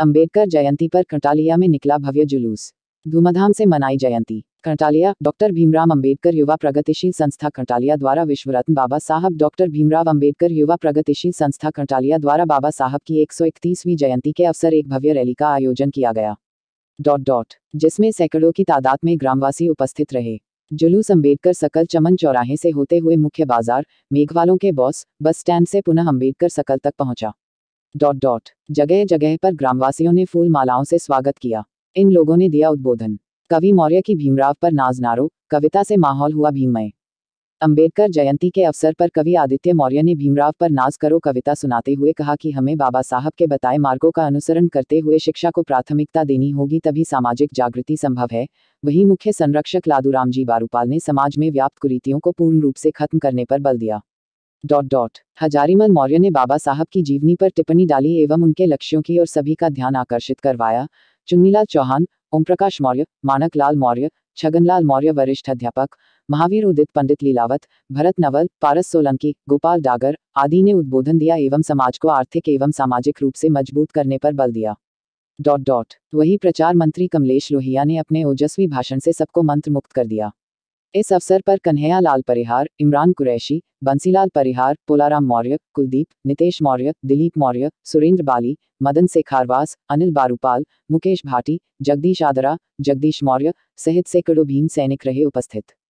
अंबेडकर जयंती पर कंटालिया में निकला भव्य जुलूस धूमधाम से मनाई जयंती कंटालिया डॉक्टर भीमराव अंबेडकर युवा प्रगतिशील संस्था कंटालिया द्वारा विश्व रत्न बाबा साहब डॉक्टर भीमराव अंबेडकर युवा प्रगतिशील संस्था कंटालिया द्वारा बाबा साहब की एक जयंती के अवसर एक भव्य रैली का आयोजन किया गया डॉट डॉट जिसमें सैकड़ों की तादाद में ग्रामवासी उपस्थित रहे जुलूस अंबेडकर सकल चमन चौराहे से होते हुए मुख्य बाजार मेघवालों के बॉस बस स्टैंड से पुनः अंबेडकर सकल तक पहुंचा डॉट डॉट जगह जगह पर ग्रामवासियों ने फूल मालाओं से स्वागत किया इन लोगों ने दिया उद्बोधन कवि मौर्य की भीमराव पर नाज नारो कविता से माहौल हुआ भीममय अंबेडकर जयंती के अवसर पर कवि आदित्य मौर्य ने भीमराव पर नाज करो कविता सुनाते हुए कहा कि हमें बाबा साहब के बताए मार्गों का अनुसरण करते हुए शिक्षा को प्राथमिकता देनी होगी तभी सामाजिक जागृति संभव है वहीं मुख्य संरक्षक लादूराम जी बारूपाल ने समाज में व्याप्त कुरीतियों को पूर्ण रूप से खत्म करने पर बल दिया डॉट डॉट हजारीमल मौर्य ने बाबा साहब की जीवनी पर टिप्पणी डाली एवं उनके लक्ष्यों की और सभी का ध्यान आकर्षित करवाया चुन्नीलाल चौहान ओम प्रकाश मौर्य मानक लाल मौर्य छगनलाल मौर्य वरिष्ठ अध्यापक महावीर उदित पंडित लीलावत भरत नवल पारस सोलंकी गोपाल डागर आदि ने उद्बोधन दिया एवं समाज को आर्थिक एवं सामाजिक रूप से मजबूत करने पर बल दिया डॉट डॉट वही प्रचार मंत्री कमलेश लोहिया ने अपने ओजस्वी भाषण से सबको मंत्र मुक्त कर दिया इस अवसर पर कन्हैया लाल परिहार इमरान कुरैशी बंसीलाल परिहार पोलाराम मौर्य कुलदीप नितेश मौर्य दिलीप मौर्य सुरेंद्र बाली मदन सेखारवास अनिल बारूपाल मुकेश भाटी जगदीश आदरा जगदीश मौर्य सहित सैकड़ों भीम सैनिक रहे उपस्थित